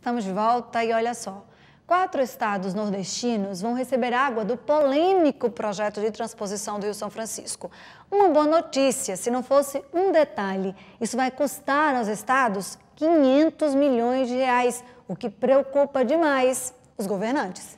Estamos de volta e olha só. Quatro estados nordestinos vão receber água do polêmico projeto de transposição do Rio São Francisco. Uma boa notícia, se não fosse um detalhe. Isso vai custar aos estados 500 milhões de reais, o que preocupa demais os governantes.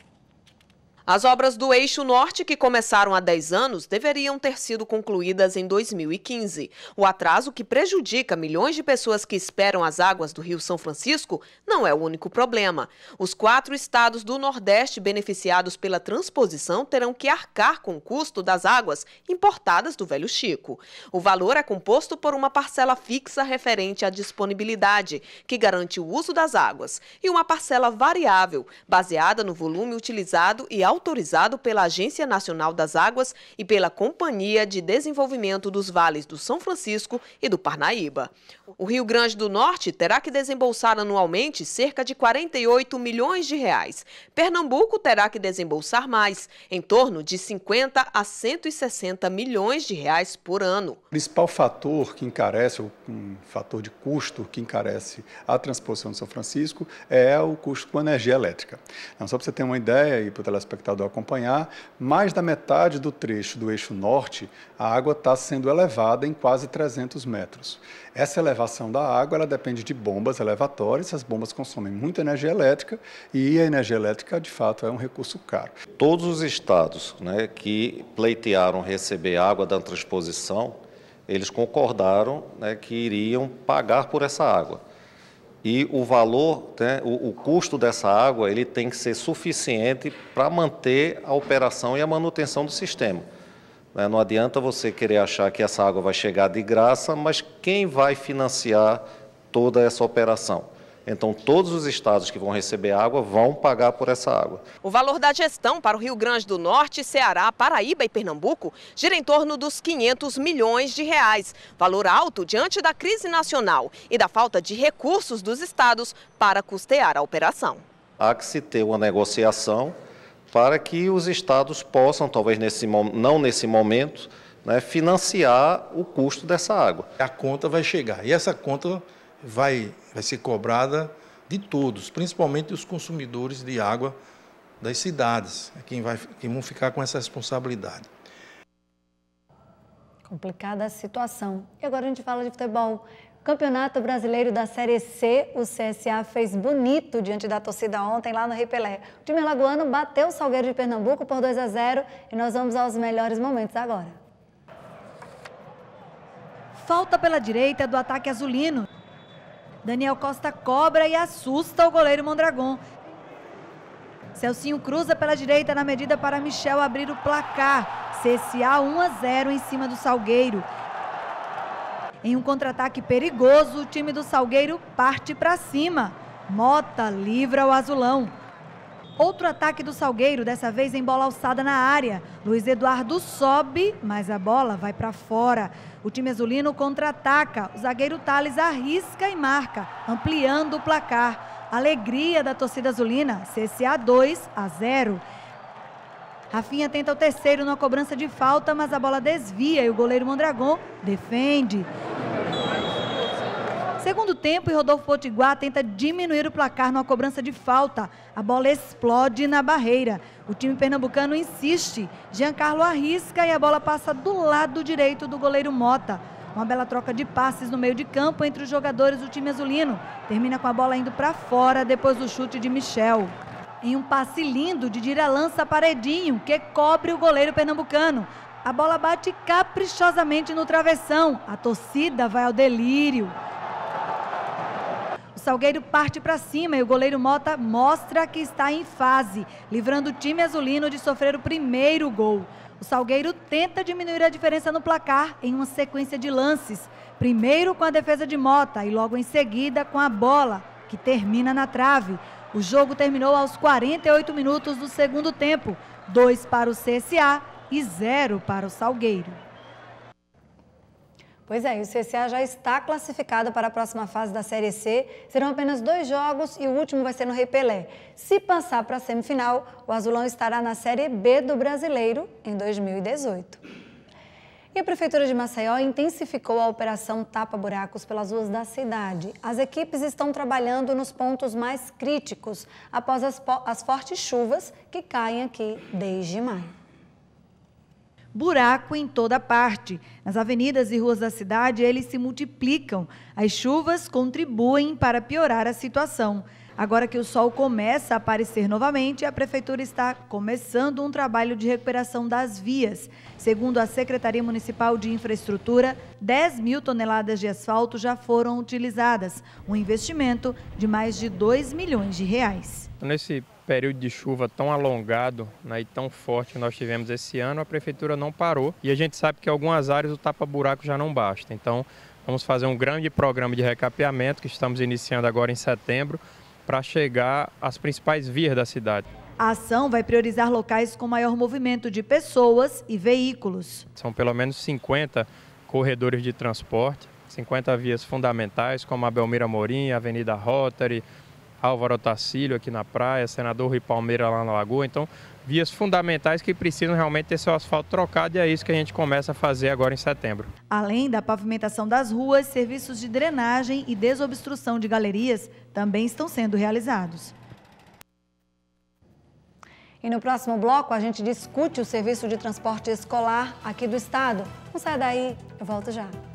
As obras do Eixo Norte, que começaram há 10 anos, deveriam ter sido concluídas em 2015. O atraso que prejudica milhões de pessoas que esperam as águas do Rio São Francisco não é o único problema. Os quatro estados do Nordeste beneficiados pela transposição terão que arcar com o custo das águas importadas do Velho Chico. O valor é composto por uma parcela fixa referente à disponibilidade, que garante o uso das águas, e uma parcela variável, baseada no volume utilizado e autorizado pela Agência Nacional das Águas e pela Companhia de Desenvolvimento dos Vales do São Francisco e do Parnaíba. O Rio Grande do Norte terá que desembolsar anualmente cerca de 48 milhões de reais. Pernambuco terá que desembolsar mais, em torno de 50 a 160 milhões de reais por ano. O principal fator que encarece, um fator de custo que encarece a transposição de São Francisco é o custo com a energia elétrica. Não só para você ter uma ideia e para o telespectador, telespectador tá acompanhar, mais da metade do trecho do eixo norte, a água está sendo elevada em quase 300 metros. Essa elevação da água ela depende de bombas elevatórias, essas bombas consomem muita energia elétrica e a energia elétrica, de fato, é um recurso caro. Todos os estados né, que pleitearam receber água da transposição, eles concordaram né, que iriam pagar por essa água e o valor, né, o, o, custo dessa água, ele tem que ser suficiente para manter a operação e a manutenção do sistema. Né? Não adianta você querer achar que essa água vai chegar de graça, mas quem vai financiar toda essa operação? Então, todos os estados que vão receber água vão pagar por essa água. O valor da gestão para o Rio Grande do Norte, Ceará, Paraíba e Pernambuco gira em torno dos 500 milhões de reais, valor alto diante da crise nacional e da falta de recursos dos estados para custear a operação. Há que se ter uma negociação para que os estados possam, talvez nesse, não nesse momento, né, financiar o custo dessa água. A conta vai chegar e essa conta vai, vai ser cobrada de todos, principalmente dos consumidores de água das cidades, é quem, vai, quem vão ficar com essa responsabilidade. Complicada a situação. E agora a gente fala de futebol. Campeonato Brasileiro da Série C, o CSA fez bonito diante da torcida ontem lá no Rei Pelé. O time alagoano bateu o Salgueiro de Pernambuco por 2 a 0 e nós vamos aos melhores momentos agora. Falta pela direita do ataque azulino. Daniel Costa cobra e assusta o goleiro Mondragon. Celcinho cruza pela direita na medida para Michel abrir o placar. CSA 1 a 0 em cima do Salgueiro. Em um contra-ataque perigoso, o time do Salgueiro parte para cima. Mota livra o azulão. Outro ataque do Salgueiro, dessa vez em bola alçada na área. Luiz Eduardo sobe, mas a bola vai para fora. O time azulino contra-ataca. O zagueiro Thales arrisca e marca, ampliando o placar. Alegria da torcida azulina, CCA 2 a 0. Rafinha tenta o terceiro na cobrança de falta, mas a bola desvia e o goleiro Mondragon defende. Segundo tempo, e Rodolfo Potiguar tenta diminuir o placar numa cobrança de falta. A bola explode na barreira. O time pernambucano insiste. Giancarlo arrisca e a bola passa do lado direito do goleiro Mota. Uma bela troca de passes no meio de campo entre os jogadores do time azulino. Termina com a bola indo para fora depois do chute de Michel. Em um passe lindo, Didira lança Paredinho, que cobre o goleiro pernambucano. A bola bate caprichosamente no travessão. A torcida vai ao delírio. Salgueiro parte para cima e o goleiro Mota mostra que está em fase, livrando o time azulino de sofrer o primeiro gol. O Salgueiro tenta diminuir a diferença no placar em uma sequência de lances, primeiro com a defesa de Mota e logo em seguida com a bola, que termina na trave. O jogo terminou aos 48 minutos do segundo tempo, dois para o CSA e zero para o Salgueiro. Pois é, e o CSA já está classificado para a próxima fase da Série C. Serão apenas dois jogos e o último vai ser no Rei Pelé. Se passar para a semifinal, o Azulão estará na Série B do Brasileiro em 2018. E a Prefeitura de Maceió intensificou a operação Tapa Buracos pelas ruas da cidade. As equipes estão trabalhando nos pontos mais críticos após as, as fortes chuvas que caem aqui desde maio buraco em toda parte. Nas avenidas e ruas da cidade, eles se multiplicam. As chuvas contribuem para piorar a situação. Agora que o sol começa a aparecer novamente, a Prefeitura está começando um trabalho de recuperação das vias. Segundo a Secretaria Municipal de Infraestrutura, 10 mil toneladas de asfalto já foram utilizadas, um investimento de mais de 2 milhões de reais. Nesse período de chuva tão alongado né, e tão forte que nós tivemos esse ano, a Prefeitura não parou e a gente sabe que em algumas áreas o tapa-buraco já não basta. Então, vamos fazer um grande programa de recapeamento que estamos iniciando agora em setembro para chegar às principais vias da cidade. A ação vai priorizar locais com maior movimento de pessoas e veículos. São pelo menos 50 corredores de transporte, 50 vias fundamentais, como a Belmira Morim, a Avenida Rotary, Álvaro Tacílio aqui na praia, senador Rui Palmeira lá na Lagoa. Então, vias fundamentais que precisam realmente ter seu asfalto trocado e é isso que a gente começa a fazer agora em setembro. Além da pavimentação das ruas, serviços de drenagem e desobstrução de galerias também estão sendo realizados. E no próximo bloco a gente discute o serviço de transporte escolar aqui do estado. Não sai daí, eu volto já.